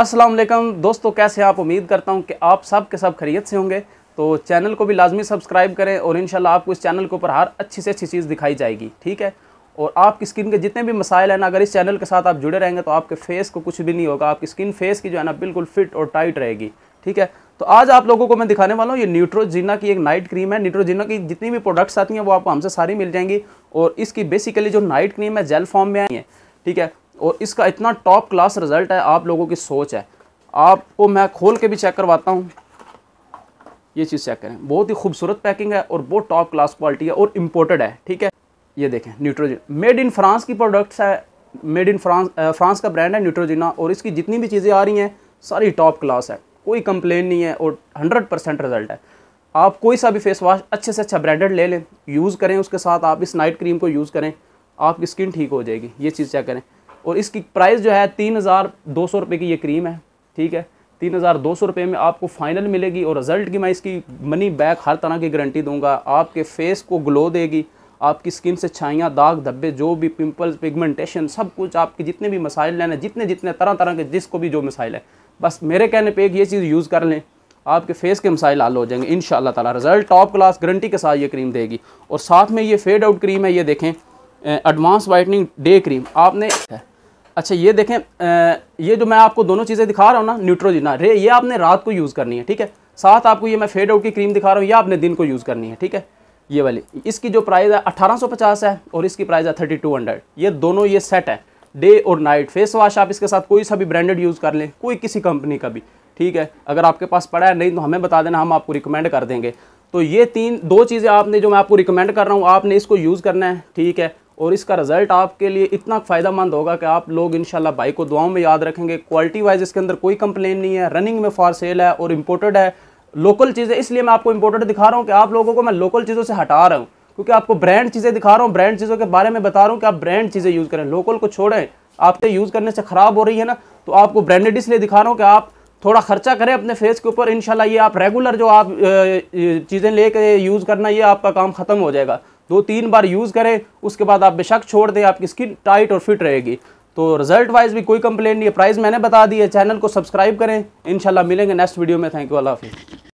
अस्सलाम वालेकुम दोस्तों कैसे हैं आप उम्मीद करता हूं कि आप सब के सब खरीत से होंगे तो चैनल को भी लाजमी सब्सक्राइब करें और इन आपको इस चैनल के ऊपर हर अच्छी से अच्छी चीज़ दिखाई जाएगी ठीक है और आपकी स्किन के जितने भी मसाइल हैं ना अगर इस चैनल के साथ आप जुड़े रहेंगे तो आपके फेस को कुछ भी नहीं होगा आपकी स्किन फेस की जो है ना बिल्कुल फिट और टाइट रहेगी ठीक है तो आज आप लोगों को मैं दिखाने वाला हूँ ये न्यूट्रोजिना की एक नाइट क्रीम है न्यूट्रोजिना की जितनी भी प्रोडक्ट्स आती हैं वो आपको हमसे सारी मिल जाएंगी और इसकी बेसिकली जो नाइट क्रीम है जेल फॉर्म में आई है ठीक है और इसका इतना टॉप क्लास रिज़ल्ट है आप लोगों की सोच है आपको मैं खोल के भी चेक करवाता हूँ ये चीज़ चेक करें बहुत ही खूबसूरत पैकिंग है और बहुत टॉप क्लास क्वालिटी है और इम्पोर्टेड है ठीक है ये देखें न्यूट्रोजिन मेड इन फ्रांस की प्रोडक्ट्स है मेड इन फ्रांस फ्रांस का ब्रांड है न्यूट्रोजिना और इसकी जितनी भी चीज़ें आ रही हैं सारी टॉप क्लास है कोई कंप्लेन नहीं है और हंड्रेड परसेंट रिजल्ट है आप कोई सा भी फेस वाश अच्छे से अच्छा ब्रांडेड ले लें यूज़ करें उसके साथ आप इस नाइट क्रीम को यूज़ करें आपकी स्किन ठीक हो जाएगी ये चीज़ चेक करें और इसकी प्राइस जो है तीन हज़ार दो सौ रुपये की ये क्रीम है ठीक है तीन हज़ार दो सौ रुपये में आपको फाइनल मिलेगी और रिज़ल्ट की मैं इसकी मनी बैक हर तरह की गारंटी दूंगा आपके फेस को ग्लो देगी आपकी स्किन से छाइयाँ दाग धब्बे जो भी पिंपल्स पिगमेंटेशन सब कुछ आपके जितने भी मसाइल हैं जितने जितने तरह तरह के जिसको भी जो मसाइल है बस मेरे कहने पर ये चीज़ यूज़ कर लें आपके फेस के मसाइल हल हो जाएंगे इन ताला रिज़ल्ट टॉप क्लास गारंटी के साथ ये क्रीम देगी और साथ में ये फेड आउट क्रीम है ये देखें एडवांस वाइटनिंग डे क्रीम आपने अच्छा ये देखें ये जो मैं आपको दोनों चीज़ें दिखा रहा हूँ ना न्यूट्रोजिना रे ये आपने रात को यूज़ करनी है ठीक है साथ आपको ये मैं फेड आउट की क्रीम दिखा रहा हूँ ये आपने दिन को यूज़ करनी है ठीक है ये वाली इसकी जो प्राइस है 1850 है और इसकी प्राइस है 3200 ये दोनों ये सेट है डे और नाइट फेस वाश आप इसके साथ कोई सा भी ब्रांडेड यूज़ कर लें कोई किसी कंपनी का भी ठीक है अगर आपके पास पड़ा है नहीं तो हमें बता देना हम आपको रिकमेंड कर देंगे तो ये तीन दो चीज़ें आपने जो मैं आपको रिकमेंड कर रहा हूँ आपने इसको यूज़ करना है ठीक है और इसका रिज़ल्ट आपके लिए इतना मंद होगा कि आप लोग इनशाला बाइक को दुआओं में याद रखेंगे क्वालिटी वाइज इसके अंदर कोई कंप्लेन नहीं है रनिंग में फॉर सेल है और इम्पोर्टेड है लोकल चीज़ें इसलिए मैं आपको इम्पोर्टेड दिखा रहा हूँ कि आप लोगों को मैं लोकल चीज़ों से हटा रहा हूँ क्योंकि आपको ब्रांड चीज़ें दिखा रहा हूँ ब्रांड चीज़ों के बारे में बता रहा हूँ कि आप ब्रांड चीज़ें यूज़ करें लोकल को छोड़ें आपके यूज़ करने से ख़राब हो रही है ना तो आपको ब्रांडेड इसलिए दिखा रहा हूँ कि आप थोड़ा खर्चा करें अपने फेस के ऊपर इनशाला ये आप रेगुलर जो आप चीज़ें ले यूज़ करना ये आपका काम ख़त्म हो जाएगा दो तीन बार यूज़ करें उसके बाद आप बेशक छोड़ दें आपकी स्किन टाइट और फिट रहेगी तो रिजल्ट वाइज भी कोई कंप्लेंट नहीं है प्राइस मैंने बता दी है चैनल को सब्सक्राइब करें इंशाल्लाह मिलेंगे नेक्स्ट वीडियो में थैंक यू अल्लाह हाफिज़